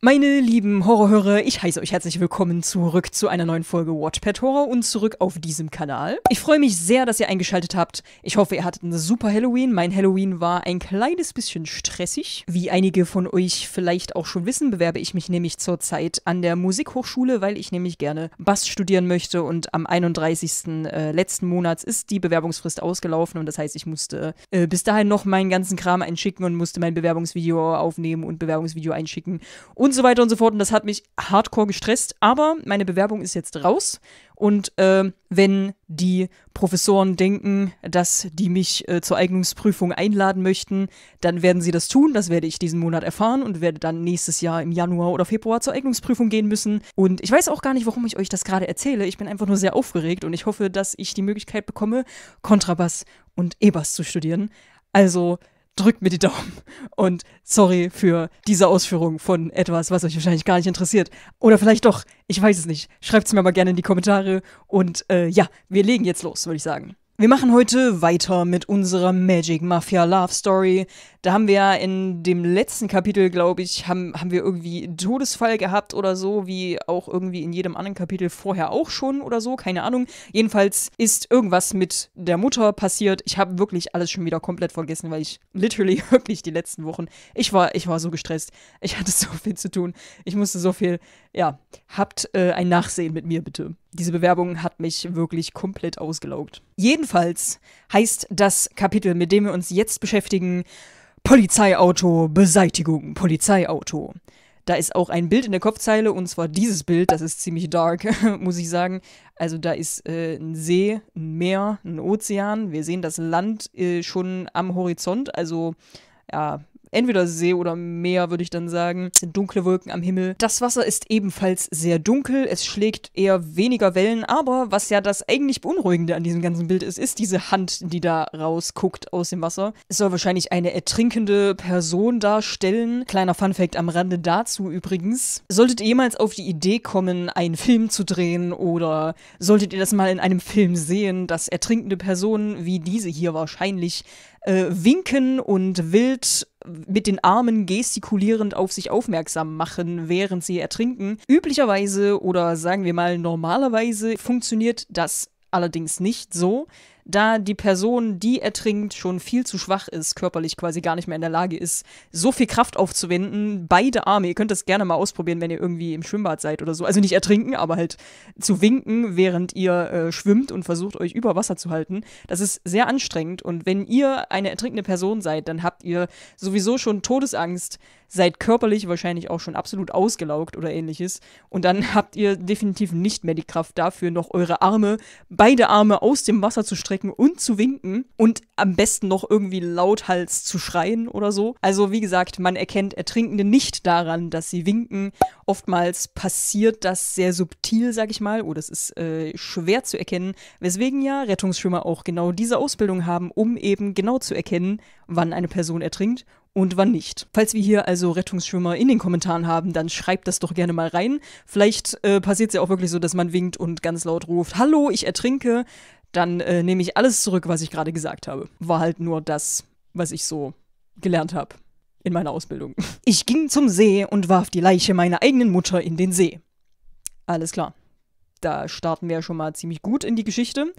Meine lieben Horrorhörer, ich heiße euch herzlich willkommen zurück zu einer neuen Folge Watchpad Horror und zurück auf diesem Kanal. Ich freue mich sehr, dass ihr eingeschaltet habt. Ich hoffe, ihr hattet eine super Halloween. Mein Halloween war ein kleines bisschen stressig. Wie einige von euch vielleicht auch schon wissen, bewerbe ich mich nämlich zurzeit an der Musikhochschule, weil ich nämlich gerne Bass studieren möchte und am 31. Äh, letzten Monats ist die Bewerbungsfrist ausgelaufen und das heißt, ich musste äh, bis dahin noch meinen ganzen Kram einschicken und musste mein Bewerbungsvideo aufnehmen und Bewerbungsvideo einschicken und und so weiter und so fort. Und das hat mich hardcore gestresst. Aber meine Bewerbung ist jetzt raus. Und äh, wenn die Professoren denken, dass die mich äh, zur Eignungsprüfung einladen möchten, dann werden sie das tun. Das werde ich diesen Monat erfahren und werde dann nächstes Jahr im Januar oder Februar zur Eignungsprüfung gehen müssen. Und ich weiß auch gar nicht, warum ich euch das gerade erzähle. Ich bin einfach nur sehr aufgeregt und ich hoffe, dass ich die Möglichkeit bekomme, Kontrabass und E-Bass zu studieren. Also drückt mir die Daumen und sorry für diese Ausführung von etwas, was euch wahrscheinlich gar nicht interessiert. Oder vielleicht doch, ich weiß es nicht. Schreibt es mir mal gerne in die Kommentare und äh, ja, wir legen jetzt los, würde ich sagen. Wir machen heute weiter mit unserer Magic Mafia Love Story. Da haben wir ja in dem letzten Kapitel, glaube ich, haben, haben wir irgendwie einen Todesfall gehabt oder so, wie auch irgendwie in jedem anderen Kapitel vorher auch schon oder so, keine Ahnung. Jedenfalls ist irgendwas mit der Mutter passiert. Ich habe wirklich alles schon wieder komplett vergessen, weil ich literally wirklich die letzten Wochen, ich war, ich war so gestresst. Ich hatte so viel zu tun. Ich musste so viel ja, habt äh, ein Nachsehen mit mir bitte. Diese Bewerbung hat mich wirklich komplett ausgelaugt. Jedenfalls heißt das Kapitel, mit dem wir uns jetzt beschäftigen, Polizeiauto, Beseitigung, Polizeiauto. Da ist auch ein Bild in der Kopfzeile und zwar dieses Bild, das ist ziemlich dark, muss ich sagen. Also da ist äh, ein See, ein Meer, ein Ozean. Wir sehen das Land äh, schon am Horizont, also ja, entweder See oder Meer, würde ich dann sagen. Es sind dunkle Wolken am Himmel. Das Wasser ist ebenfalls sehr dunkel. Es schlägt eher weniger Wellen, aber was ja das eigentlich Beunruhigende an diesem ganzen Bild ist, ist diese Hand, die da rausguckt aus dem Wasser. Es soll wahrscheinlich eine ertrinkende Person darstellen. Kleiner Funfact am Rande dazu übrigens. Solltet ihr jemals auf die Idee kommen, einen Film zu drehen oder solltet ihr das mal in einem Film sehen, dass ertrinkende Personen wie diese hier wahrscheinlich äh, winken und wild mit den Armen gestikulierend auf sich aufmerksam machen, während sie ertrinken. Üblicherweise oder sagen wir mal normalerweise funktioniert das allerdings nicht so, da die Person, die ertrinkt, schon viel zu schwach ist, körperlich quasi gar nicht mehr in der Lage ist, so viel Kraft aufzuwenden. Beide Arme, ihr könnt das gerne mal ausprobieren, wenn ihr irgendwie im Schwimmbad seid oder so. Also nicht ertrinken, aber halt zu winken, während ihr äh, schwimmt und versucht, euch über Wasser zu halten. Das ist sehr anstrengend. Und wenn ihr eine ertrinkende Person seid, dann habt ihr sowieso schon Todesangst, seid körperlich wahrscheinlich auch schon absolut ausgelaugt oder ähnliches. Und dann habt ihr definitiv nicht mehr die Kraft dafür, noch eure Arme, beide Arme aus dem Wasser zu strecken hinzustrecken und zu winken und am besten noch irgendwie lauthals zu schreien oder so. Also wie gesagt, man erkennt Ertrinkende nicht daran, dass sie winken. Oftmals passiert das sehr subtil, sag ich mal, oder oh, es ist äh, schwer zu erkennen, weswegen ja Rettungsschwimmer auch genau diese Ausbildung haben, um eben genau zu erkennen, wann eine Person ertrinkt und wann nicht. Falls wir hier also Rettungsschwimmer in den Kommentaren haben, dann schreibt das doch gerne mal rein. Vielleicht äh, passiert es ja auch wirklich so, dass man winkt und ganz laut ruft, Hallo, ich ertrinke dann äh, nehme ich alles zurück, was ich gerade gesagt habe. War halt nur das, was ich so gelernt habe in meiner Ausbildung. Ich ging zum See und warf die Leiche meiner eigenen Mutter in den See. Alles klar. Da starten wir ja schon mal ziemlich gut in die Geschichte.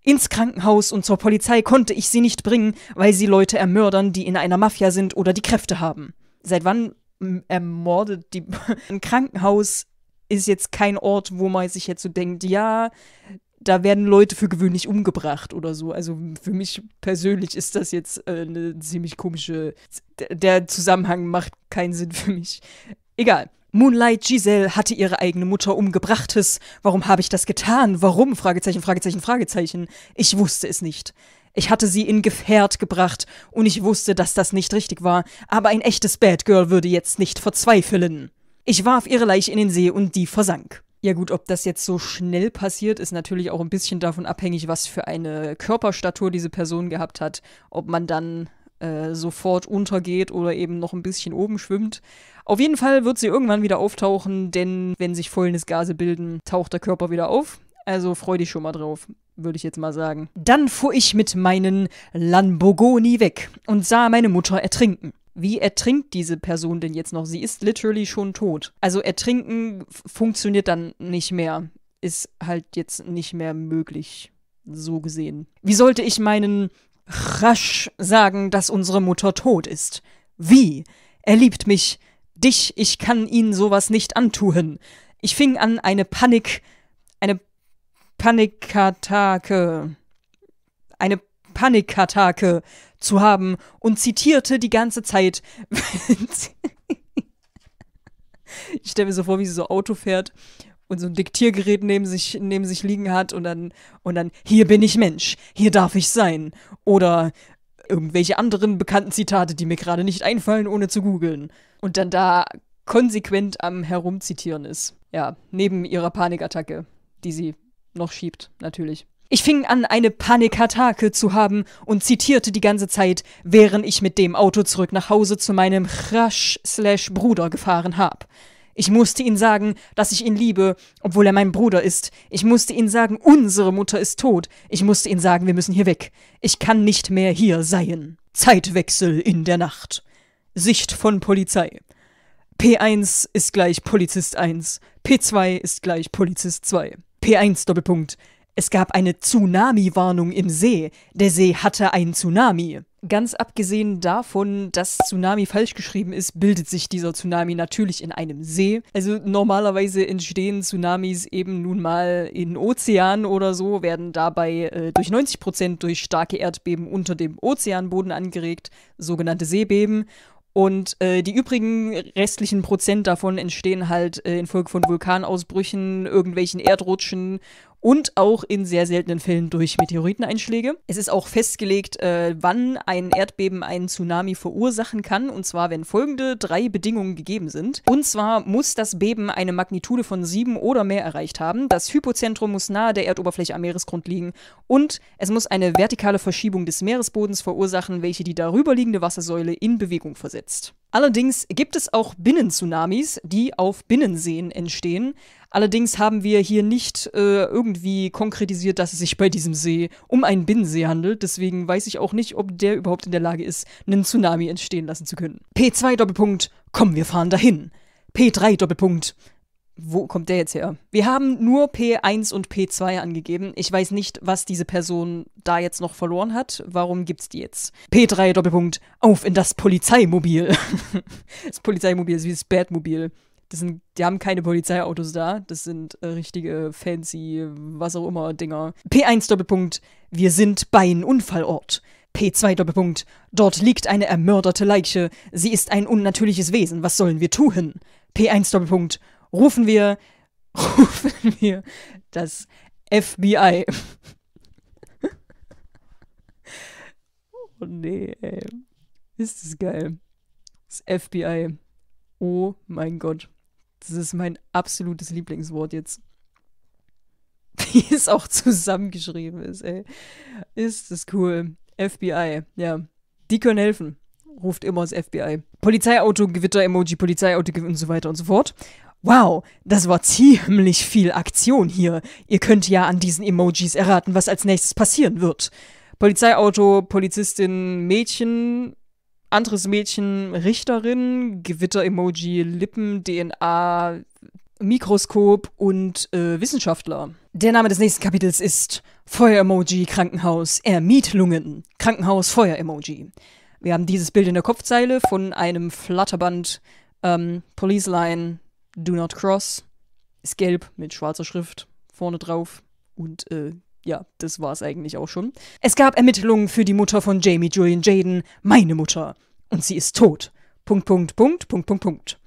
Ins Krankenhaus und zur Polizei konnte ich sie nicht bringen, weil sie Leute ermördern, die in einer Mafia sind oder die Kräfte haben. Seit wann hm, ermordet die. Ein Krankenhaus ist jetzt kein Ort, wo man sich jetzt so denkt, ja, da werden Leute für gewöhnlich umgebracht oder so. Also für mich persönlich ist das jetzt äh, eine ziemlich komische. Der Zusammenhang macht keinen Sinn für mich. Egal. Moonlight Giselle hatte ihre eigene Mutter umgebrachtes. Warum habe ich das getan? Warum? Fragezeichen, Fragezeichen, Fragezeichen. Ich wusste es nicht. Ich hatte sie in Gefährt gebracht und ich wusste, dass das nicht richtig war, aber ein echtes Bad Girl würde jetzt nicht verzweifeln. Ich warf ihre Leiche in den See und die versank. Ja gut, ob das jetzt so schnell passiert, ist natürlich auch ein bisschen davon abhängig, was für eine Körperstatur diese Person gehabt hat. Ob man dann äh, sofort untergeht oder eben noch ein bisschen oben schwimmt. Auf jeden Fall wird sie irgendwann wieder auftauchen, denn wenn sich Fäulnisgase bilden, taucht der Körper wieder auf. Also freu dich schon mal drauf, würde ich jetzt mal sagen. Dann fuhr ich mit meinen Lambogoni weg und sah meine Mutter ertrinken wie ertrinkt diese Person denn jetzt noch? Sie ist literally schon tot. Also ertrinken funktioniert dann nicht mehr. Ist halt jetzt nicht mehr möglich, so gesehen. Wie sollte ich meinen rasch sagen, dass unsere Mutter tot ist? Wie? Er liebt mich. Dich, ich kann ihn sowas nicht antun. Ich fing an, eine Panik, eine Panikattacke, eine Panikattacke zu haben und zitierte die ganze Zeit. ich stelle mir so vor, wie sie so Auto fährt und so ein Diktiergerät neben sich, neben sich liegen hat und dann, und dann, hier bin ich Mensch, hier darf ich sein. Oder irgendwelche anderen bekannten Zitate, die mir gerade nicht einfallen, ohne zu googeln. Und dann da konsequent am Herumzitieren ist. Ja, neben ihrer Panikattacke, die sie noch schiebt, natürlich. Ich fing an, eine Panikattacke zu haben und zitierte die ganze Zeit, während ich mit dem Auto zurück nach Hause zu meinem Crush-Bruder gefahren habe. Ich musste ihn sagen, dass ich ihn liebe, obwohl er mein Bruder ist. Ich musste ihn sagen, unsere Mutter ist tot. Ich musste ihn sagen, wir müssen hier weg. Ich kann nicht mehr hier sein. Zeitwechsel in der Nacht. Sicht von Polizei. P1 ist gleich Polizist 1. P2 ist gleich Polizist 2. P1 Doppelpunkt. Es gab eine Tsunami-Warnung im See. Der See hatte einen Tsunami. Ganz abgesehen davon, dass Tsunami falsch geschrieben ist, bildet sich dieser Tsunami natürlich in einem See. Also normalerweise entstehen Tsunamis eben nun mal in Ozeanen oder so, werden dabei äh, durch 90 durch starke Erdbeben unter dem Ozeanboden angeregt, sogenannte Seebeben. Und äh, die übrigen restlichen Prozent davon entstehen halt äh, infolge von Vulkanausbrüchen, irgendwelchen Erdrutschen und auch in sehr seltenen Fällen durch Meteoriteneinschläge. Es ist auch festgelegt, äh, wann ein Erdbeben einen Tsunami verursachen kann, und zwar wenn folgende drei Bedingungen gegeben sind. Und zwar muss das Beben eine Magnitude von sieben oder mehr erreicht haben, das Hypozentrum muss nahe der Erdoberfläche am Meeresgrund liegen und es muss eine vertikale Verschiebung des Meeresbodens verursachen, welche die darüberliegende Wassersäule in Bewegung versetzt. Allerdings gibt es auch Binnentsunamis, die auf Binnenseen entstehen. Allerdings haben wir hier nicht äh, irgendwie konkretisiert, dass es sich bei diesem See um einen Binnensee handelt. Deswegen weiß ich auch nicht, ob der überhaupt in der Lage ist, einen Tsunami entstehen lassen zu können. P2 Doppelpunkt, komm, wir fahren dahin. P3 Doppelpunkt, wo kommt der jetzt her? Wir haben nur P1 und P2 angegeben. Ich weiß nicht, was diese Person da jetzt noch verloren hat. Warum gibt's die jetzt? P3 Doppelpunkt, auf in das Polizeimobil. das Polizeimobil ist wie das Badmobil. Das sind, die haben keine Polizeiautos da. Das sind äh, richtige fancy, was auch immer Dinger. P1 Doppelpunkt, wir sind bei einem Unfallort. P2 Doppelpunkt, dort liegt eine ermörderte Leiche. Sie ist ein unnatürliches Wesen. Was sollen wir tun? P1 Doppelpunkt, rufen wir, rufen wir das FBI. oh nee, ey. Ist das geil. Das FBI. Oh mein Gott. Das ist mein absolutes Lieblingswort jetzt. Wie es auch zusammengeschrieben ist, ey. Ist das cool. FBI, ja. Die können helfen. Ruft immer das FBI. Polizeiauto, Gewitter, Emoji, Polizeiauto und so weiter und so fort. Wow, das war ziemlich viel Aktion hier. Ihr könnt ja an diesen Emojis erraten, was als nächstes passieren wird. Polizeiauto, Polizistin, Mädchen, anderes Mädchen, Richterin, Gewitter-Emoji, Lippen, DNA, Mikroskop und äh, Wissenschaftler. Der Name des nächsten Kapitels ist Feuer-Emoji, Krankenhaus, Ermietlungen, Krankenhaus, Feuer-Emoji. Wir haben dieses Bild in der Kopfzeile von einem Flatterband ähm, Police Line Do Not Cross ist gelb mit schwarzer Schrift vorne drauf und äh, ja, das war's eigentlich auch schon. Es gab Ermittlungen für die Mutter von Jamie Julian Jaden, meine Mutter. Und sie ist tot. Punkt, Punkt, Punkt, Punkt, Punkt, Punkt.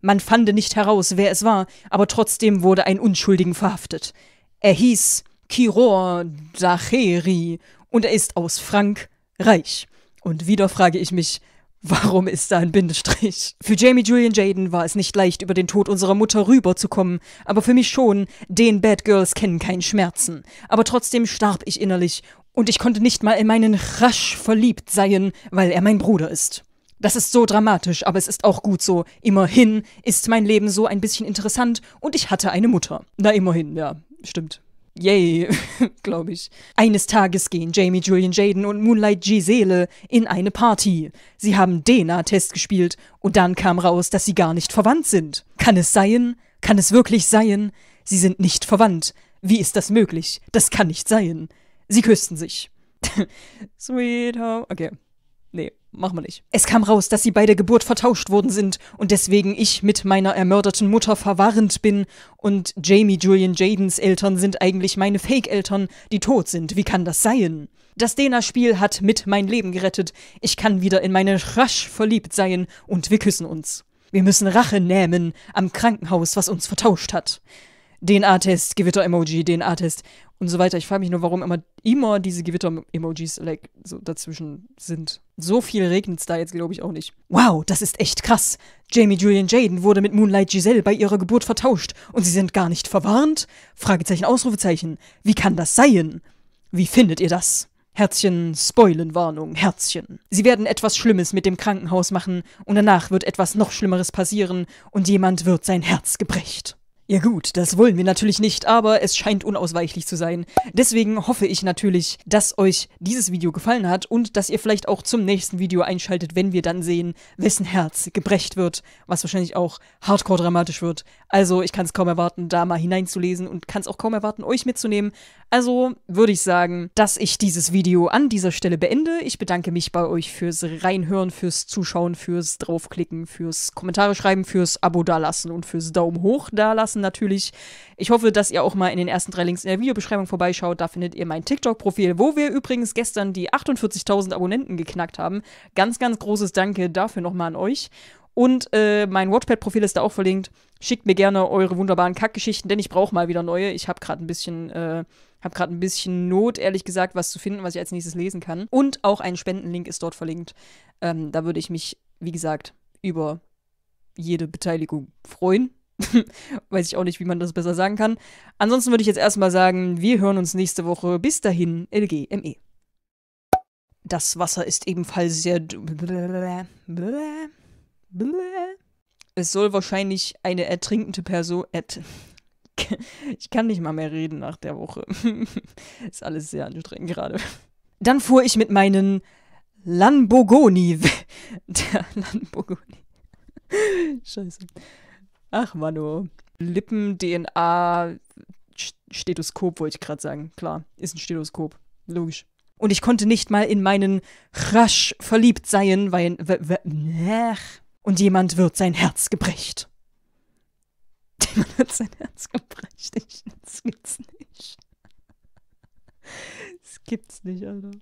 Man fand nicht heraus, wer es war, aber trotzdem wurde ein Unschuldigen verhaftet. Er hieß Kiror Dacheri und er ist aus Frankreich. Und wieder frage ich mich, Warum ist da ein Bindestrich? Für Jamie Julian Jaden war es nicht leicht, über den Tod unserer Mutter rüberzukommen, aber für mich schon, den Bad Girls kennen keinen Schmerzen. Aber trotzdem starb ich innerlich und ich konnte nicht mal in meinen rasch verliebt sein, weil er mein Bruder ist. Das ist so dramatisch, aber es ist auch gut so. Immerhin ist mein Leben so ein bisschen interessant und ich hatte eine Mutter. Na immerhin, ja, stimmt yay, glaube ich. Eines Tages gehen Jamie, Julian Jaden und Moonlight Gisele in eine Party. Sie haben DNA-Test gespielt und dann kam raus, dass sie gar nicht verwandt sind. Kann es sein? Kann es wirklich sein? Sie sind nicht verwandt. Wie ist das möglich? Das kann nicht sein. Sie küssten sich. Sweet home. Okay. Nee machen wir nicht. Es kam raus, dass sie bei der Geburt vertauscht worden sind und deswegen ich mit meiner ermörderten Mutter verwarrend bin und Jamie Julian Jadens Eltern sind eigentlich meine Fake-Eltern, die tot sind. Wie kann das sein? Das Dena-Spiel hat mit mein Leben gerettet. Ich kann wieder in meine Rasch verliebt sein und wir küssen uns. Wir müssen Rache nehmen am Krankenhaus, was uns vertauscht hat. DNA-Test, Gewitter-Emoji, DNA-Test und so weiter. Ich frage mich nur, warum immer, immer diese Gewitter-Emojis like, so dazwischen sind. So viel regnet es da jetzt, glaube ich, auch nicht. Wow, das ist echt krass. Jamie Julian Jaden wurde mit Moonlight Giselle bei ihrer Geburt vertauscht und sie sind gar nicht verwarnt? Fragezeichen, Ausrufezeichen. Wie kann das sein? Wie findet ihr das? Herzchen, Spoilenwarnung, Herzchen. Sie werden etwas Schlimmes mit dem Krankenhaus machen und danach wird etwas noch Schlimmeres passieren und jemand wird sein Herz gebrecht. Ja gut, das wollen wir natürlich nicht, aber es scheint unausweichlich zu sein. Deswegen hoffe ich natürlich, dass euch dieses Video gefallen hat und dass ihr vielleicht auch zum nächsten Video einschaltet, wenn wir dann sehen, wessen Herz gebrecht wird, was wahrscheinlich auch hardcore dramatisch wird. Also ich kann es kaum erwarten, da mal hineinzulesen und kann es auch kaum erwarten, euch mitzunehmen. Also würde ich sagen, dass ich dieses Video an dieser Stelle beende. Ich bedanke mich bei euch fürs Reinhören, fürs Zuschauen, fürs Draufklicken, fürs Kommentare schreiben, fürs Abo dalassen und fürs Daumen hoch dalassen natürlich. Ich hoffe, dass ihr auch mal in den ersten drei Links in der Videobeschreibung vorbeischaut. Da findet ihr mein TikTok-Profil, wo wir übrigens gestern die 48.000 Abonnenten geknackt haben. Ganz, ganz großes Danke dafür nochmal an euch. Und äh, mein Watchpad-Profil ist da auch verlinkt. Schickt mir gerne eure wunderbaren Kackgeschichten, denn ich brauche mal wieder neue. Ich habe gerade ein bisschen, äh, habe gerade ein bisschen Not, ehrlich gesagt, was zu finden, was ich als nächstes lesen kann. Und auch ein Spendenlink ist dort verlinkt. Ähm, da würde ich mich, wie gesagt, über jede Beteiligung freuen. Weiß ich auch nicht, wie man das besser sagen kann. Ansonsten würde ich jetzt erstmal sagen, wir hören uns nächste Woche. Bis dahin, LGME. Das Wasser ist ebenfalls sehr. Es soll wahrscheinlich eine ertrinkende Person. ich kann nicht mal mehr reden nach der Woche. ist alles sehr anstrengend gerade. Dann fuhr ich mit meinen Lamborghini. Der Lamborghini. Scheiße. Ach, Manu. Lippen-DNA-Stethoskop, wollte ich gerade sagen. Klar, ist ein Stethoskop. Logisch. Und ich konnte nicht mal in meinen Rasch verliebt sein, weil. Und jemand wird sein Herz gebrecht. Jemand wird sein Herz gebrecht. Ich, das gibt's nicht. Das gibt's nicht, Alter.